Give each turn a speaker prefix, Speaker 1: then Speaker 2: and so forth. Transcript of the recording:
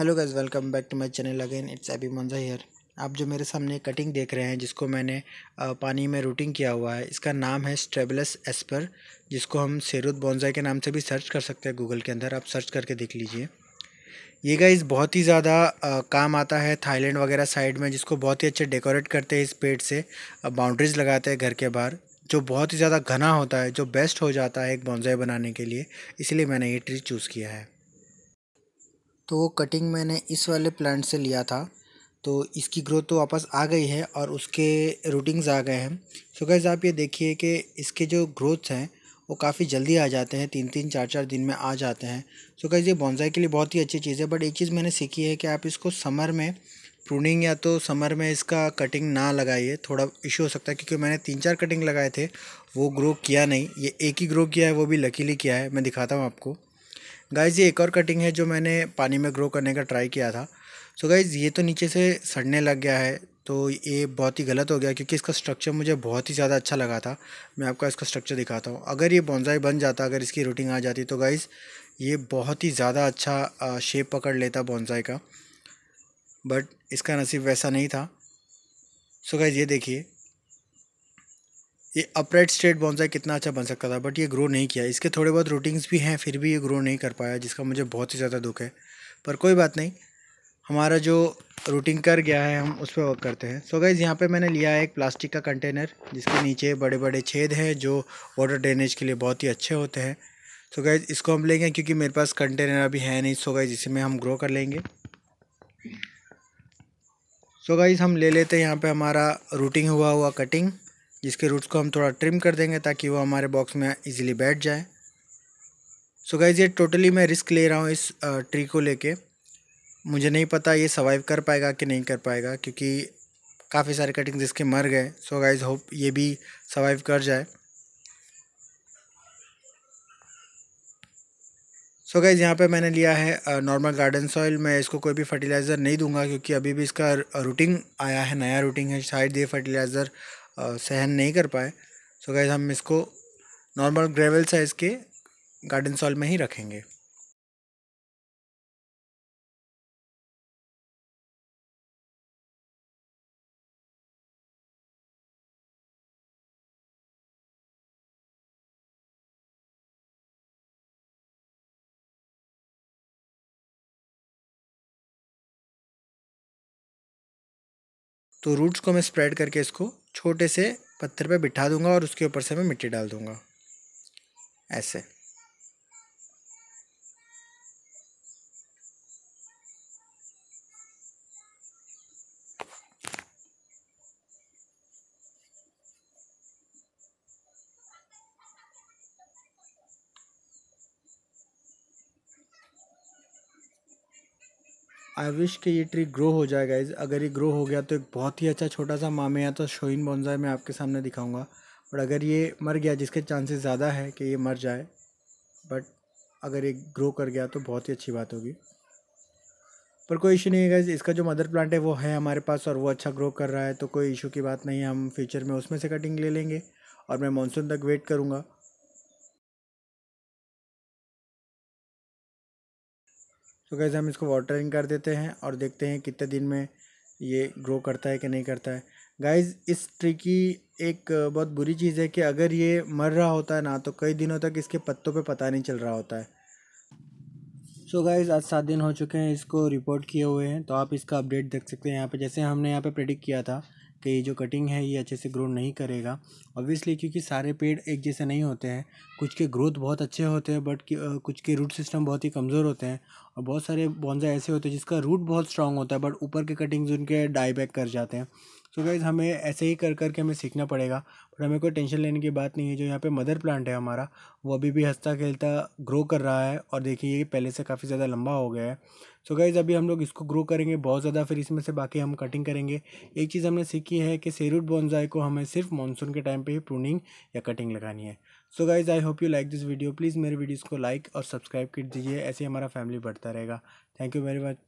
Speaker 1: hello guys welcome back to my channel again it's एबी मंजा here आप जो मेरे सामने कटिंग देख रहे हैं जिसको मैंने पानी में रूटिंग किया हुआ है इसका नाम है स्ट्रेबलस एस्पर जिसको हम सेरुद बॉन्जा के नाम से भी सर्च कर सकते हैं गूगल के अंदर आप सर्च करके देख लीजिए ये गाइज बहुत ही ज़्यादा काम आता है थाईलैंड वगैरह साइड में जिसको बहुत ही अच्छे डेकोरेट करते हैं इस पेड़ से बाउंड्रीज लगाते हैं घर के बाहर जो बहुत ही ज़्यादा घना होता है जो बेस्ट हो जाता है एक बॉन्जा बनाने के लिए इसलिए मैंने ये ट्री चूज़ किया है तो वो कटिंग मैंने इस वाले प्लांट से लिया था तो इसकी ग्रोथ तो वापस आ गई है और उसके रूटिंग्स आ गए हैं सो गैस आप ये देखिए कि इसके जो ग्रोथ्स हैं वो काफ़ी जल्दी आ जाते हैं तीन तीन चार चार दिन में आ जाते हैं सो गैस ये बॉन्जाई के लिए बहुत ही अच्छी चीज़ है बट एक चीज़ मैंने सीखी है कि आप इसको समर में प्रूनिंग या तो समर में इसका कटिंग ना लगाइए थोड़ा इशू हो सकता है क्योंकि मैंने तीन चार कटिंग लगाए थे वो ग्रो किया नहीं ये एक ही ग्रो किया है वो भी लकीली किया है मैं दिखाता हूँ आपको गाइज़ ये एक और कटिंग है जो मैंने पानी में ग्रो करने का ट्राई किया था सो so गाइज़ ये तो नीचे से सड़ने लग गया है तो ये बहुत ही गलत हो गया क्योंकि इसका स्ट्रक्चर मुझे बहुत ही ज़्यादा अच्छा लगा था मैं आपका इसका स्ट्रक्चर दिखाता हूँ अगर ये बॉन्जाई बन जाता अगर इसकी रूटिंग आ जाती तो गाइज़ ये बहुत ही ज़्यादा अच्छा शेप पकड़ लेता बॉन्जाई का बट इसका नसीब वैसा नहीं था सो गाइज़ ये देखिए ये अपराइट स्टेट बॉन्साई कितना अच्छा बन सकता था बट ये ग्रो नहीं किया इसके थोड़े बहुत रूटिंग्स भी हैं फिर भी ये ग्रो नहीं कर पाया जिसका मुझे बहुत ही ज़्यादा दुख है पर कोई बात नहीं हमारा जो रूटिंग कर गया है हम उस पर वर्क करते हैं सो गाइज़ यहाँ पे मैंने लिया है एक प्लास्टिक का कंटेनर जिसके नीचे बड़े बड़े छेद हैं जो वाटर ड्रेनेज के लिए बहुत ही अच्छे होते हैं सो गाइज़ इसको हम लेंगे क्योंकि मेरे पास कंटेनर अभी है नहीं सो गाइज़ इसी में हम ग्रो कर लेंगे सो गाइज़ हम ले लेते हैं यहाँ पर हमारा रूटिंग हुआ हुआ कटिंग जिसके रूट्स को हम थोड़ा ट्रिम कर देंगे ताकि वो हमारे बॉक्स में इजीली बैठ जाए सो so गाइज़ ये टोटली मैं रिस्क ले रहा हूँ इस ट्री को लेके मुझे नहीं पता ये सर्वाइव कर पाएगा कि नहीं कर पाएगा क्योंकि काफ़ी सारे कटिंग्स इसके मर गए सो गाइज़ होप ये भी सर्वाइव कर जाए सो so गाइज़ यहाँ पे मैंने लिया है नॉर्मल गार्डन सॉइल मैं इसको कोई भी फर्टिलाइज़र नहीं दूंगा क्योंकि अभी भी इसका रूटिंग आया है नया रूटिंग है शायद ये फर्टिलाइज़र सहन नहीं कर पाए सो गैस हम इसको नॉर्मल ग्रेवल साइज़ के गार्डन सॉल में ही रखेंगे तो रूट्स को मैं स्प्रेड करके इसको छोटे से पत्थर पे बिठा दूंगा और उसके ऊपर से मैं मिट्टी डाल दूंगा ऐसे आई विश कि ये ट्री ग्रो हो जाए गाइज अगर ये ग्रो हो गया तो एक बहुत ही अच्छा छोटा सा मामे या तो शोइन बॉन्जाई मैं आपके सामने दिखाऊंगा बट अगर ये मर गया जिसके चांसेस ज़्यादा है कि ये मर जाए बट अगर ये ग्रो कर गया तो बहुत ही अच्छी बात होगी पर कोई इशू नहीं है गाइज इसका जो मदर प्लांट है वो है हमारे पास और वो अच्छा ग्रो कर रहा है तो कोई इशू की बात नहीं है हम फ्यूचर में उसमें से कटिंग ले लेंगे और मैं मानसून तक वेट करूँगा तो कैसे हम इसको वाटरिंग कर देते हैं और देखते हैं कितने दिन में ये ग्रो करता है कि नहीं करता है गाइज़ इस ट्री की एक बहुत बुरी चीज़ है कि अगर ये मर रहा होता है ना तो कई दिनों तक इसके पत्तों पे पता नहीं चल रहा होता है सो so गाइज़ आज सात दिन हो चुके हैं इसको रिपोर्ट किए हुए हैं तो आप इसका अपडेट देख सकते हैं यहाँ पे जैसे हमने यहाँ पे प्रेडिक्ट किया था कि ये जो कटिंग है ये अच्छे से ग्रो नहीं करेगा ऑब्वियसली क्योंकि सारे पेड़ एक जैसे नहीं होते हैं कुछ के ग्रोथ बहुत अच्छे होते हैं बट कुछ के रूट सिस्टम बहुत ही कमज़ोर होते हैं और बहुत सारे बॉन्जा ऐसे होते हैं जिसका रूट बहुत स्ट्रांग होता है बट ऊपर के कटिंग्स उनके डाई बैक कर जाते हैं सो तो गाइज़ हमें ऐसे ही कर करके हमें सीखना पड़ेगा पर हमें कोई टेंशन लेने की बात नहीं है जो यहाँ पे मदर प्लांट है हमारा वो अभी भी हंसता खेलता ग्रो कर रहा है और देखिए ये पहले से काफ़ी ज़्यादा लंबा हो गया है सो गाइज़ अभी हम लोग इसको ग्रो करेंगे बहुत ज़्यादा फिर इसमें से बाकी हम कटिंग करेंगे एक चीज़ हमने सीखी है कि सेरूट बॉन्जाई को हमें सिर्फ मानसून के टाइम पर ही प्रूनिंग या कटिंग लगानी है so guys I hope you like this video please मेरे वीडियोज़ को लाइक और सब्सक्राइब कर दीजिए ऐसे हमारा फैमिली बढ़ता रहेगा थैंक यू वेरी मच